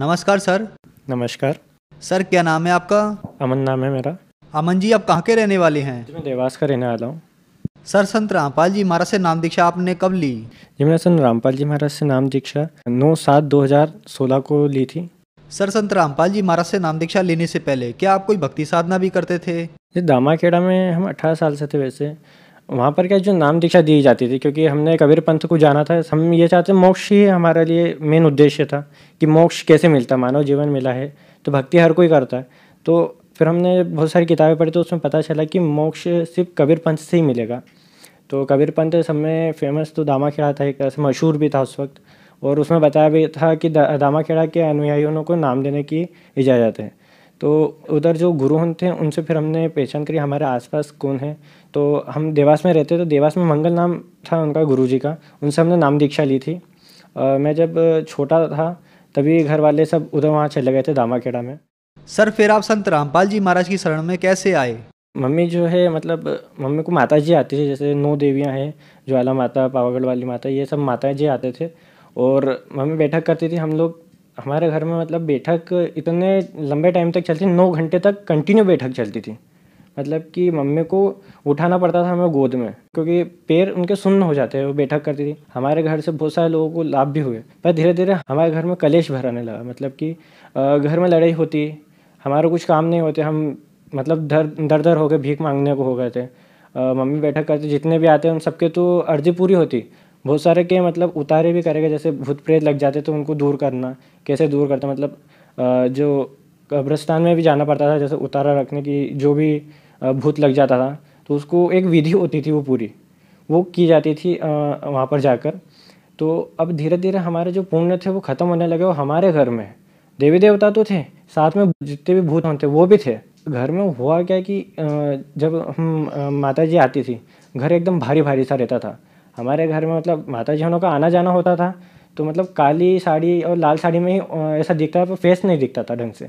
नमस्कार सर नमस्कार सर क्या नाम है आपका अमन नाम है मेरा अमन जी आप कहाँ के रहने वाले हैं मैं देवास का रहने वाला हूँ सर संत रामपाल जी महाराज से नाम दीक्षा आपने कब ली जी मैंने संत रामपाल जी महाराज से नाम दीक्षा नौ सात दो हजार सोलह को ली थी सर संत रामपाल जी महाराज से नाम दीक्षा लेने से पहले क्या आप कोई भक्ति साधना भी करते थे दामाखेड़ा में हम अठारह साल से थे वैसे वहाँ पर क्या जो नाम दीक्षा दी जाती थी क्योंकि हमने कबीर पंथ को जाना था हम ये चाहते मोक्ष ही हमारे लिए मेन उद्देश्य था कि मोक्ष कैसे मिलता मानव जीवन मिला है तो भक्ति हर कोई करता है तो फिर हमने बहुत सारी किताबें पढ़ी तो उसमें पता चला कि मोक्ष सिर्फ कबीर पंथ से ही मिलेगा तो कबीर पंथ समय फेमस तो दामा खेड़ा था एक ऐसे मशहूर भी था उस वक्त और उसमें बताया भी था कि दामा खेड़ा के अनुयायियों को नाम देने की इजाज़त है तो उधर जो गुरु थे उनसे फिर हमने पहचान करी हमारे आसपास कौन है तो हम देवास में रहते तो देवास में मंगल नाम था उनका गुरु जी का उनसे हमने नाम दीक्षा ली थी आ, मैं जब छोटा था तभी घर वाले सब उधर वहाँ चले गए थे दामाखेड़ा में सर फिर आप संत रामपाल जी महाराज की शरण में कैसे आए मम्मी जो है मतलब मम्मी को माता जी आती थी जैसे नौ देवियाँ हैं ज्वाला माता पावागढ़ वाली माता ये सब माता जी आते थे और मम्मी बैठक करती थी हम लोग हमारे घर में मतलब बैठक इतने लंबे टाइम तक चलती नौ घंटे तक कंटिन्यू बैठक चलती थी मतलब कि मम्मी को उठाना पड़ता था हमें गोद में क्योंकि पैर उनके सुन्न हो जाते हैं वो बैठक करती थी हमारे घर से बहुत सारे लोगों को लाभ भी हुए पर धीरे धीरे हमारे घर में कलेश भराने लगा मतलब कि घर में लड़ाई होती हमारा कुछ काम नहीं होते हम मतलब दर दर दर होकर भीख मांगने को हो गए थे मम्मी बैठक करते जितने भी आते उन सबके तो अर्जी पूरी होती बहुत सारे के मतलब उतारे भी करेगा जैसे भूत प्रेत लग जाते तो उनको दूर करना कैसे दूर करता मतलब जो कब्रस्तान में भी जाना पड़ता था जैसे उतारा रखने की जो भी भूत लग जाता था तो उसको एक विधि होती थी वो पूरी वो की जाती थी वहाँ पर जाकर तो अब धीरे धीरे हमारे जो पुण्य थे वो ख़त्म होने लगे वो हमारे घर में देवी देवता तो थे साथ में जितने भी भूत होते वो भी थे घर में हुआ क्या कि जब हम माता जी आती थी घर एकदम भारी भारी सा रहता था हमारे घर में मतलब माता जी का आना जाना होता था तो मतलब काली साड़ी और लाल साड़ी में ही ऐसा दिखता था पर फेस नहीं दिखता था ढंग से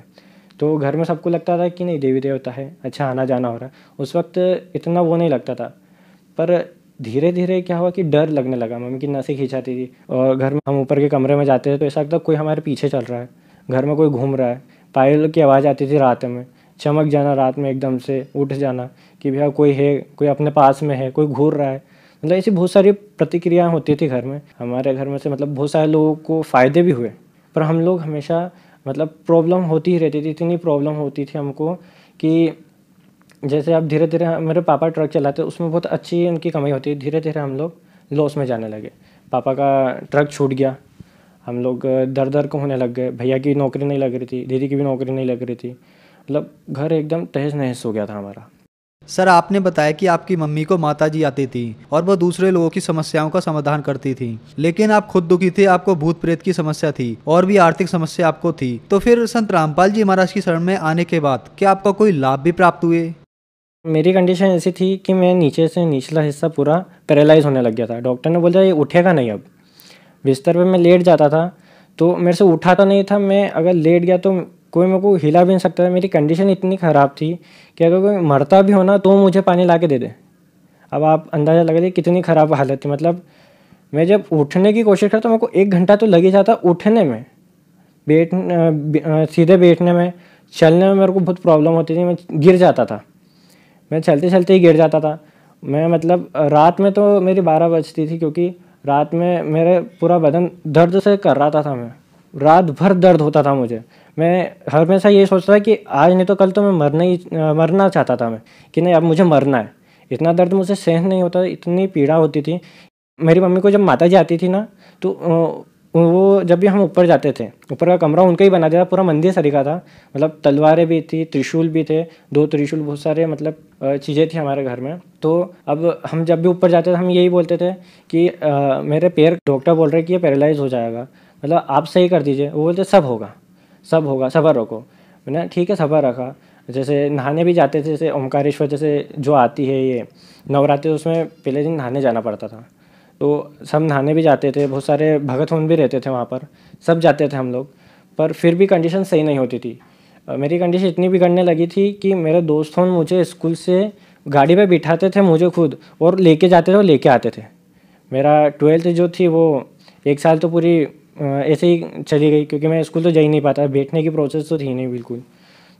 तो घर में सबको लगता था कि नहीं देवी देवता है अच्छा आना जाना हो रहा है उस वक्त इतना वो नहीं लगता था पर धीरे धीरे क्या हुआ कि डर लगने लगा मम्मी की नसें खींचाती थी और घर में हम ऊपर के कमरे में जाते थे तो ऐसा लगता कोई हमारे पीछे चल रहा है घर में कोई घूम रहा है पायल की आवाज़ आती थी रात में चमक जाना रात में एकदम से उठ जाना कि भैया कोई है कोई अपने पास में है कोई घूर रहा है मतलब ऐसी बहुत सारी प्रतिक्रियाएँ होती थी घर में हमारे घर में से मतलब बहुत सारे लोगों को फ़ायदे भी हुए पर हम लोग हमेशा मतलब प्रॉब्लम होती ही रहती थी इतनी प्रॉब्लम होती थी हमको कि जैसे अब धीरे धीरे मेरे पापा ट्रक चलाते उसमें बहुत अच्छी उनकी कमाई होती है धीरे धीरे हम लोग लॉस में जाने लगे पापा का ट्रक छूट गया हम लोग दर दर को होने लग गए भैया की नौकरी नहीं लग रही थी दीदी की भी नौकरी नहीं लग रही थी मतलब घर एकदम तहस नहस हो गया था हमारा सर आपने बताया कि आपकी मम्मी को माता जी आती थी और वह दूसरे लोगों की समस्याओं का समाधान करती थी लेकिन आप खुद दुखी थे आपको भूत प्रेत की समस्या थी और भी आर्थिक समस्या आपको थी तो फिर संत रामपाल जी महाराज की शरण में आने के बाद क्या आपको कोई लाभ भी प्राप्त हुए मेरी कंडीशन ऐसी थी कि मैं नीचे से निचला हिस्सा पूरा पैरालाइज होने लग गया था डॉक्टर ने बोला ये उठेगा नहीं अब बिस्तर पर मैं लेट जाता था तो मेरे से उठाता नहीं था मैं अगर लेट गया तो कोई मेरे को हिला भी नहीं सकता मेरी कंडीशन इतनी ख़राब थी कि अगर कोई मरता भी हो ना तो मुझे पानी ला के दे दे अब आप अंदाज़ा लगा दीजिए कितनी ख़राब हालत थी मतलब मैं जब उठने की कोशिश करता तो मेरे को एक घंटा तो लग ही जाता उठने में बैठ सीधे बैठने में चलने में मेरे को बहुत प्रॉब्लम होती थी मैं गिर जाता था मैं चलते चलते ही गिर जाता था मैं मतलब रात में तो मेरी बारह बजती थी क्योंकि रात में मेरे पूरा बदन दर्द से कर रहा था, था मैं रात भर दर्द होता था मुझे मैं हर हमेशा ये सोचता था कि आज नहीं तो कल तो मैं मरना ही मरना चाहता था मैं कि नहीं अब मुझे मरना है इतना दर्द मुझे सहन नहीं होता इतनी पीड़ा होती थी मेरी मम्मी को जब माता जी आती थी ना तो वो जब भी हम ऊपर जाते थे ऊपर का कमरा उनका ही बना दिया था पूरा मंदिर सरीका था मतलब तलवारें भी थी त्रिशूल भी थे दो त्रिशूल बहुत सारे मतलब चीज़ें थी हमारे घर में तो अब हम जब भी ऊपर जाते थे हम यही बोलते थे कि आ, मेरे पैर डॉक्टर बोल रहे कि ये पैरालाइज हो जाएगा मतलब आप सही कर दीजिए वो बोलते सब होगा सब होगा सबर रखो मैंने ठीक है सबर रखा जैसे नहाने भी जाते थे जैसे ओमकारेश्वर जैसे जो आती है ये नवरात्रि उसमें पहले दिन नहाने जाना पड़ता था तो सब नहाने भी जाते थे बहुत सारे भगत होन भी रहते थे वहाँ पर सब जाते थे हम लोग पर फिर भी कंडीशन सही नहीं होती थी मेरी कंडीशन इतनी बिगड़ने लगी थी कि मेरे दोस्त होन मुझे स्कूल से गाड़ी पे बिठाते थे मुझे खुद और लेके जाते थे और लेके आते थे मेरा ट्वेल्थ जो थी वो एक साल तो पूरी ऐसे ही चली गई क्योंकि मैं स्कूल तो जा ही नहीं पाता बैठने की प्रोसेस तो थी नहीं बिल्कुल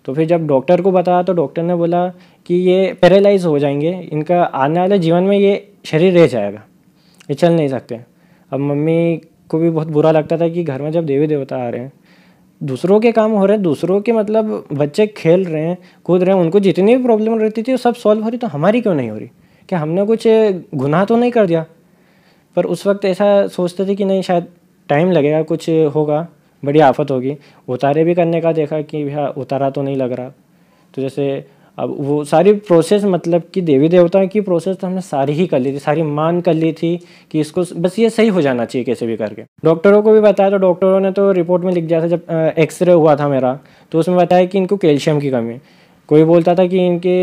तो फिर जब डॉक्टर को बताया तो डॉक्टर ने बोला कि ये पैरालाइज हो जाएंगे इनका आने वाले जीवन में ये शरीर रह जाएगा ये चल नहीं सकते अब मम्मी को भी बहुत बुरा लगता था कि घर में जब देवी देवता आ रहे हैं दूसरों के काम हो रहे हैं दूसरों के मतलब बच्चे खेल रहे हैं कूद रहे हैं उनको जितनी भी प्रॉब्लम रहती थी वो सब सॉल्व हो रही तो हमारी क्यों नहीं हो रही क्या हमने कुछ गुनाह तो नहीं कर दिया पर उस वक्त ऐसा सोचते थे कि नहीं शायद टाइम लगेगा कुछ होगा बड़ी आफत होगी उतारे भी करने का देखा कि भैया उतारा तो नहीं लग रहा तो जैसे अब वो सारी प्रोसेस मतलब कि देवी देवता की प्रोसेस तो हमने सारी ही कर ली थी सारी मान कर ली थी कि इसको बस ये सही हो जाना चाहिए कैसे भी करके डॉक्टरों को भी बताया तो डॉक्टरों ने तो रिपोर्ट में लिख दिया था जब एक्सरे हुआ था मेरा तो उसमें बताया कि इनको कैल्शियम की कमी कोई बोलता था कि इनके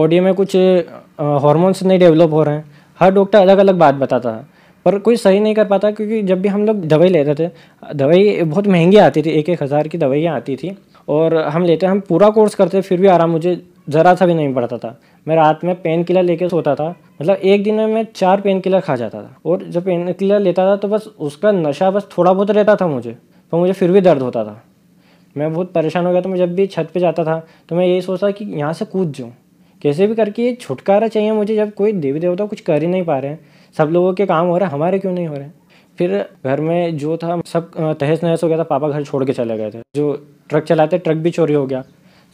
बॉडी में कुछ हॉर्मोन्स नहीं डेवलप हो रहे हैं हर डॉक्टर अलग अलग बात बताता था पर कोई सही नहीं कर पाता क्योंकि जब भी हम लोग दवाई लेते थे दवाई बहुत महंगी आती थी एक एक हज़ार की दवाइयाँ आती थी और हम लेते हम पूरा कोर्स करते फिर भी आराम मुझे ज़रा सा भी नहीं पड़ता था मैं रात में पेन किलर लेके सोता था मतलब एक दिन में मैं चार पेन किलर खा जाता था और जब पेन किलर लेता था तो बस उसका नशा बस थोड़ा बहुत रहता था मुझे पर मुझे फिर भी दर्द होता था मैं बहुत परेशान हो गया तो मैं जब भी छत पे जाता था तो मैं यही सोचता कि यहाँ से कूद जाऊँ कैसे भी करके ये छुटकारा चाहिए मुझे जब कोई देवी देवता कुछ कर ही नहीं पा रहे हैं सब लोगों के काम हो रहे हमारे क्यों नहीं हो रहे फिर घर में जो था सब तहस नहस हो गया था पापा घर छोड़ के चले गए थे जो ट्रक चलाते ट्रक भी चोरी हो गया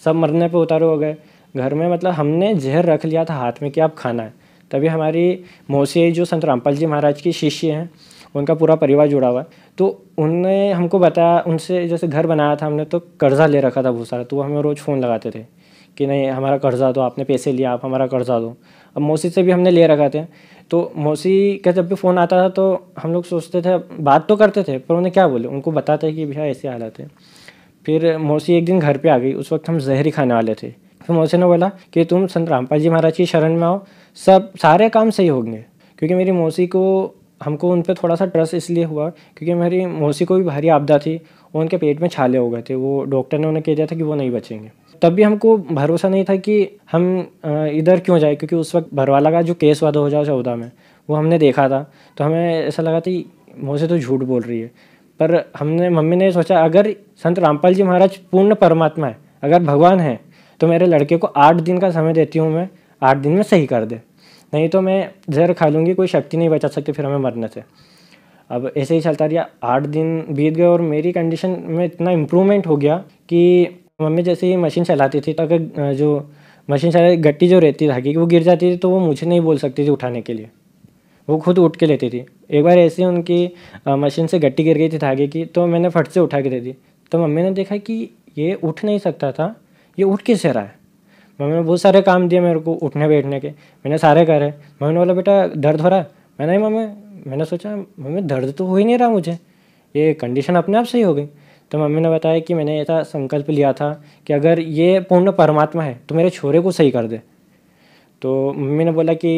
सब मरने पे उतारे हो गए घर में मतलब हमने जहर रख लिया था हाथ में कि आप खाना है तभी हमारी मौसी जो संत रामपाल जी महाराज की शिष्य हैं उनका पूरा परिवार जुड़ा हुआ है तो उनने हमको बताया उनसे जैसे घर बनाया था हमने तो कर्ज़ा ले रखा था बहुत सारा तो वो हमें रोज़ फ़ोन लगाते थे कि नहीं हमारा कर्ज़ा दो आपने पैसे लिया आप हमारा कर्ज़ा दो अब मौसी से भी हमने ले रखा थे तो मौसी का जब भी फ़ोन आता था तो हम लोग सोचते थे बात तो करते थे पर उन्हें क्या बोले उनको बताते कि भैया ऐसे हालत है फिर मौसी एक दिन घर पर आ गई उस वक्त हम जहरी खाने वाले थे फिर मौसी ने बोला कि तुम संत रामपाल जी महाराज की शरण में आओ सब सारे काम सही होंगे क्योंकि मेरी मौसी को हमको उन पर थोड़ा सा ट्रस्ट इसलिए हुआ क्योंकि मेरी मौसी को भी भारी आपदा थी और उनके पेट में छाले हो गए थे वो डॉक्टर ने उन्हें कह दिया था कि वो नहीं बचेंगे तब भी हमको भरोसा नहीं था कि हम इधर क्यों जाए क्योंकि उस वक्त भरवाला का जो केस वादा हो हज़ार चौदह में वो हमने देखा था तो हमें ऐसा लगा था कि मुझसे तो झूठ बोल रही है पर हमने मम्मी ने सोचा अगर संत रामपाल जी महाराज पूर्ण परमात्मा है अगर भगवान है तो मेरे लड़के को आठ दिन का समय देती हूँ मैं आठ दिन में सही कर दे नहीं तो मैं जहर खा लूँगी कोई शक्ति नहीं बचा सकती फिर हमें मरने से अब ऐसे ही चलता रहा आठ दिन बीत गए और मेरी कंडीशन में इतना इम्प्रूवमेंट हो गया कि मम्मी जैसे ही मशीन चलाती थी तो अगर जो मशीन चला गट्टी जो रहती धागे की वो गिर जाती थी तो वो मुझे नहीं बोल सकती थी उठाने के लिए वो खुद उठ के लेती थी एक बार ऐसे उनकी मशीन से गट्टी गिर गई थी धागे की तो मैंने फट से उठा के दे दी तो मम्मी ने देखा कि ये उठ नहीं सकता था ये उठ से रहा है मम्मी ने बहुत सारे काम दिए मेरे को उठने बैठने के मैंने सारे करे मम्मी ने बोला बेटा दर्द हो रहा है मैंने मम्मी मैंने सोचा मम्मी दर्द तो हो ही नहीं रहा मुझे ये कंडीशन अपने आप से ही हो गई तो मम्मी ने बताया कि मैंने ऐसा संकल्प लिया था कि अगर ये पूर्ण परमात्मा है तो मेरे छोरे को सही कर दे तो मम्मी ने बोला कि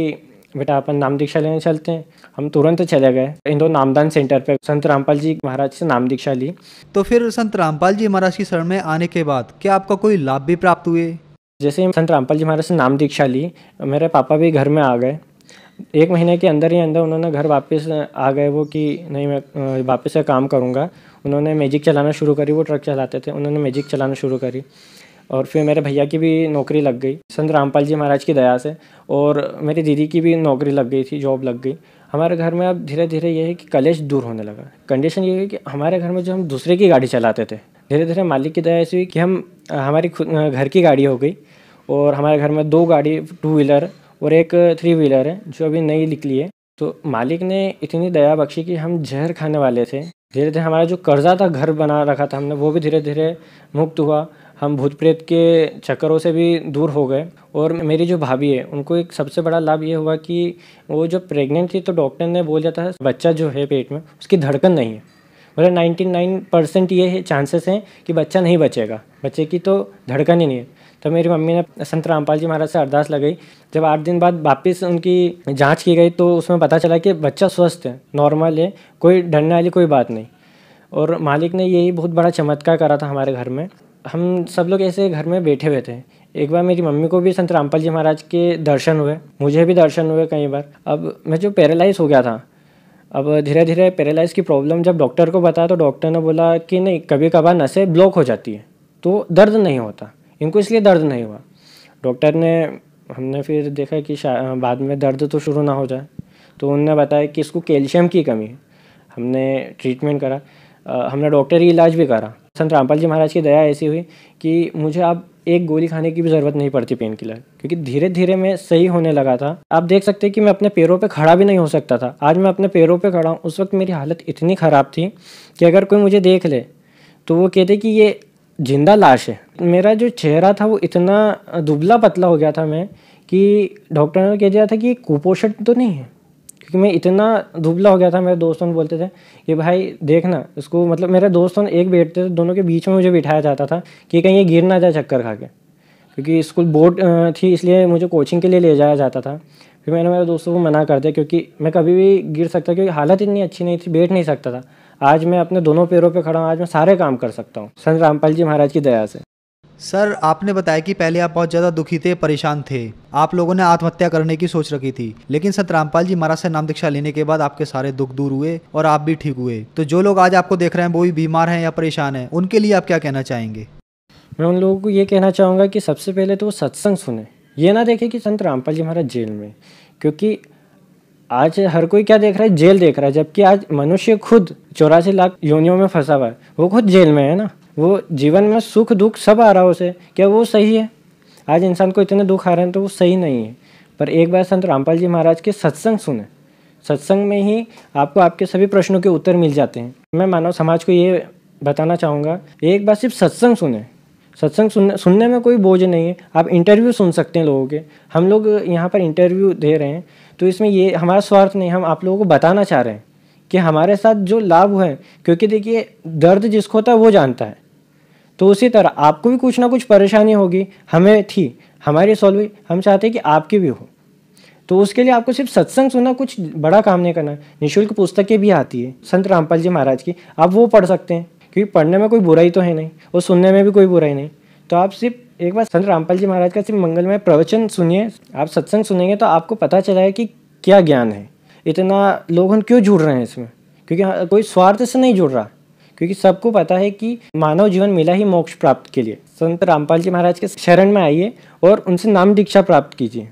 बेटा अपन नाम दीक्षा लेने चलते हैं हम तुरंत चले गए इंदौर नामदान सेंटर पे संत रामपाल जी महाराज से नाम दीक्षा ली तो फिर संत रामपाल जी महाराज की शरण में आने के बाद क्या आपका कोई लाभ भी प्राप्त हुए जैसे संत रामपाल जी महाराज से नाम दीक्षा ली मेरे पापा भी घर में आ गए एक महीने के अंदर ही अंदर उन्होंने घर वापस आ गए वो कि नहीं मैं वापस से काम करूँगा उन्होंने मैजिक चलाना शुरू करी वो ट्रक चलाते थे उन्होंने मैजिक चलाना शुरू करी और फिर मेरे भैया की भी नौकरी लग गई संत रामपाल जी महाराज की दया से और मेरी दीदी की भी नौकरी लग गई थी जॉब लग गई हमारे घर में अब धीरे धीरे ये है कि कलेश दूर होने लगा कंडीशन ये है कि हमारे घर में जो हम दूसरे की गाड़ी चलाते थे धीरे धीरे मालिक की दया ऐसी हुई कि हम हमारी घर की गाड़ी हो गई और हमारे घर में दो गाड़ी टू व्हीलर और एक थ्री व्हीलर है जो अभी नई निकली है तो मालिक ने इतनी दया बख्शी कि हम जहर खाने वाले थे धीरे धीरे हमारा जो कर्जा था घर बना रखा था हमने वो भी धीरे धीरे मुक्त हुआ हम भूत प्रेत के चक्करों से भी दूर हो गए और मेरी जो भाभी है उनको एक सबसे बड़ा लाभ ये हुआ कि वो जब प्रेग्नेंट थी तो डॉक्टर ने बोल जाता है बच्चा जो है पेट में उसकी धड़कन नहीं है मतलब नाइन्टी नाइन परसेंट ये चांसेस हैं कि बच्चा नहीं बचेगा बच्चे की तो धड़कन ही नहीं है तो मेरी मम्मी ने संत रामपाल जी महाराज से अरदास लगाई जब आठ दिन बाद वापस उनकी जाँच की गई तो उसमें पता चला कि बच्चा स्वस्थ है नॉर्मल है कोई डरने वाली कोई बात नहीं और मालिक ने यही बहुत बड़ा चमत्कार करा था हमारे घर में हम सब लोग ऐसे घर में बैठे हुए थे एक बार मेरी मम्मी को भी संत रामपाल जी महाराज के दर्शन हुए मुझे भी दर्शन हुए कई बार अब मैं जो पैरालाइज हो गया था अब धीरे धीरे पैरालाइज की प्रॉब्लम जब डॉक्टर को बताया तो डॉक्टर ने बोला कि नहीं कभी कभार नसें ब्लॉक हो जाती है तो दर्द नहीं होता इनको इसलिए दर्द नहीं हुआ डॉक्टर ने हमने फिर देखा कि बाद में दर्द तो शुरू ना हो जाए तो उन्होंने बताया कि इसको कैल्शियम की कमी है हमने ट्रीटमेंट करा आ, हमने डॉक्टरी इलाज भी करा संत रामपाल जी महाराज की दया ऐसी हुई कि मुझे अब एक गोली खाने की भी ज़रूरत नहीं पड़ती पेन किलर क्योंकि धीरे धीरे मैं सही होने लगा था आप देख सकते हैं कि मैं अपने पैरों पे खड़ा भी नहीं हो सकता था आज मैं अपने पैरों पे खड़ा हूँ उस वक्त मेरी हालत इतनी ख़राब थी कि अगर कोई मुझे देख ले तो वो कहते कि ये जिंदा लाश है मेरा जो चेहरा था वो इतना दुबला पतला हो गया था मैं कि डॉक्टर ने कह दिया था कि कुपोषण तो नहीं है क्योंकि मैं इतना दुबला हो गया था मेरे दोस्तों ने बोलते थे कि भाई देखना इसको मतलब मेरे दोस्तों ने एक बैठते थे दोनों के बीच में मुझे बिठाया जाता था कि कहीं ये गिर ना जाए चक्कर खा के क्योंकि स्कूल बोर्ड थी इसलिए मुझे कोचिंग के लिए ले जाया जाता था फिर मैंने मेरे दोस्तों को मना कर दिया क्योंकि मैं कभी भी गिर सकता क्योंकि हालत इतनी अच्छी नहीं थी बैठ नहीं सकता था आज मैं अपने दोनों पैरों पे खड़ा हूँ आज मैं सारे काम कर सकता हूँ संत रामपाल जी महाराज की दया से सर आपने बताया कि पहले आप बहुत ज़्यादा दुखी थे परेशान थे आप लोगों ने आत्महत्या करने की सोच रखी थी लेकिन संत रामपाल जी महाराज से नाम दीक्षा लेने के बाद आपके सारे दुख दूर हुए और आप भी ठीक हुए तो जो लोग आज आपको देख रहे हैं वो भी बीमार हैं या परेशान हैं उनके लिए आप क्या कहना चाहेंगे मैं उन लोगों को ये कहना चाहूँगा कि सबसे पहले तो वो सत्संग सुने ये ना देखे कि संत रामपाल जी महाराज जेल में क्योंकि आज हर कोई क्या देख रहा है जेल देख रहा है जबकि आज मनुष्य खुद चौरासी लाख योनियों में फंसा हुआ है वो खुद जेल में है ना वो जीवन में सुख दुख सब आ रहा है उसे क्या वो सही है आज इंसान को इतने दुख आ रहे हैं तो वो सही नहीं है पर एक बार संत रामपाल जी महाराज के सत्संग सुने सत्संग में ही आपको आपके सभी प्रश्नों के उत्तर मिल जाते हैं मैं मानव समाज को ये बताना चाहूँगा एक बार सिर्फ सत्संग सुने सत्संग सुनने सुनने में कोई बोझ नहीं है आप इंटरव्यू सुन सकते हैं लोगों के हम लोग यहाँ पर इंटरव्यू दे रहे हैं तो इसमें ये हमारा स्वार्थ नहीं हम आप लोगों को बताना चाह रहे हैं कि हमारे साथ जो लाभ हुए क्योंकि देखिए दर्द जिसको होता है वो जानता है तो उसी तरह आपको भी कुछ ना कुछ परेशानी होगी हमें थी हमारी सॉल्व हम चाहते हैं कि आपकी भी हो तो उसके लिए आपको सिर्फ सत्संग सुनना कुछ बड़ा काम नहीं करना निशुल्क निःशुल्क पुस्तकें भी आती है संत रामपाल जी महाराज की आप वो पढ़ सकते हैं क्योंकि पढ़ने में कोई बुराई तो है नहीं और सुनने में भी कोई बुराई नहीं तो आप सिर्फ एक बार संत रामपाल जी महाराज का सिर्फ मंगलमय प्रवचन सुनिए आप सत्संग सुनेंगे तो आपको पता चला है कि क्या ज्ञान है इतना लोग हम क्यों जुड़ रहे हैं इसमें क्योंकि हाँ, कोई स्वार्थ से नहीं जुड़ रहा क्योंकि सबको पता है कि मानव जीवन मिला ही मोक्ष प्राप्त के लिए संत रामपाल जी महाराज के शरण में आइए और उनसे नाम दीक्षा प्राप्त कीजिए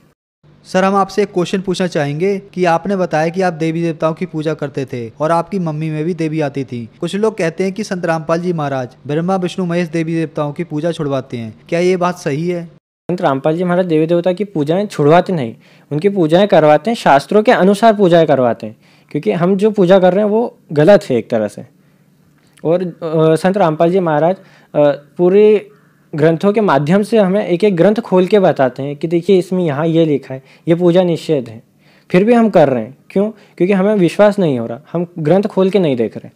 सर हम आपसे एक क्वेश्चन पूछना चाहेंगे कि आपने बताया कि आप देवी देवताओं की पूजा करते थे और आपकी मम्मी में भी देवी आती थी कुछ लोग कहते हैं कि संत रामपाल जी महाराज ब्रह्मा विष्णु महेश देवी देवताओं की पूजा छुड़वाते हैं क्या ये बात सही है संत रामपाल जी महाराज देवी देवता की पूजाएं छुड़वाते नहीं उनकी पूजाएं करवाते हैं शास्त्रों के अनुसार पूजाएं करवाते हैं क्योंकि हम जो पूजा कर रहे हैं वो गलत है एक तरह से और संत रामपाल जी महाराज पूरी ग्रंथों के माध्यम से हमें एक एक ग्रंथ खोल के बताते हैं कि देखिए इसमें यहाँ ये लिखा है ये पूजा निषेध है फिर भी हम कर रहे हैं क्यों क्योंकि हमें विश्वास नहीं हो रहा हम ग्रंथ खोल के नहीं देख रहे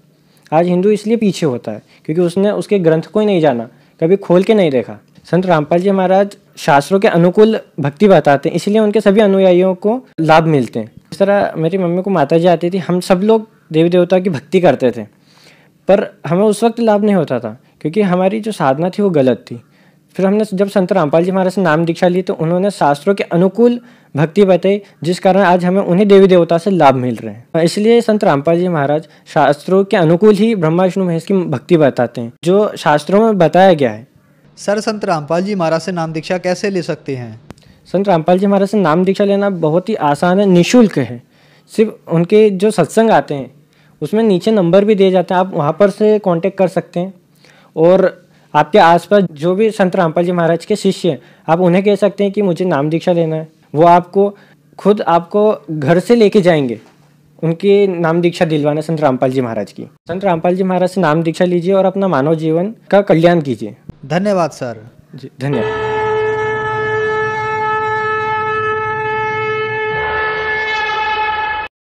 आज हिंदू इसलिए पीछे होता है क्योंकि उसने उसके ग्रंथ को ही नहीं जाना कभी खोल के नहीं देखा संत रामपाल जी महाराज शास्त्रों के अनुकूल भक्ति बताते हैं इसलिए उनके सभी अनुयायियों को लाभ मिलते हैं इस तरह मेरी मम्मी को माता जी आती थी हम सब लोग देवी देवता की भक्ति करते थे पर हमें उस वक्त लाभ नहीं होता था क्योंकि हमारी जो साधना थी वो गलत थी फिर हमने जब संत रामपाल जी महाराज से नाम दीक्षा ली तो उन्होंने शास्त्रों के अनुकूल भक्ति बताई जिस कारण आज हमें उन्हीं देवी देवता से लाभ मिल रहे हैं इसलिए संत रामपाल जी महाराज शास्त्रों के अनुकूल ही ब्रह्मा विष्णु महेश की भक्ति बताते हैं जो शास्त्रों में बताया गया है सर संत रामपाल जी महाराज से नाम दीक्षा कैसे ले सकते हैं संत रामपाल जी महाराज से नाम दीक्षा लेना बहुत ही आसान है निःशुल्क है सिर्फ उनके जो सत्संग आते हैं उसमें नीचे नंबर भी दिए जाते हैं आप वहाँ पर से कॉन्टेक्ट कर सकते हैं और आपके आसपास जो भी संत रामपाल जी महाराज के शिष्य हैं आप उन्हें कह सकते हैं कि मुझे नाम दीक्षा लेना है वो आपको खुद आपको घर से लेके जाएंगे उनकी नाम दीक्षा दिलवाना संत रामपाल जी महाराज की संत रामपाल जी महाराज से नाम दीक्षा लीजिए और अपना मानव जीवन का कल्याण कीजिए धन्यवाद सर जी धन्यवाद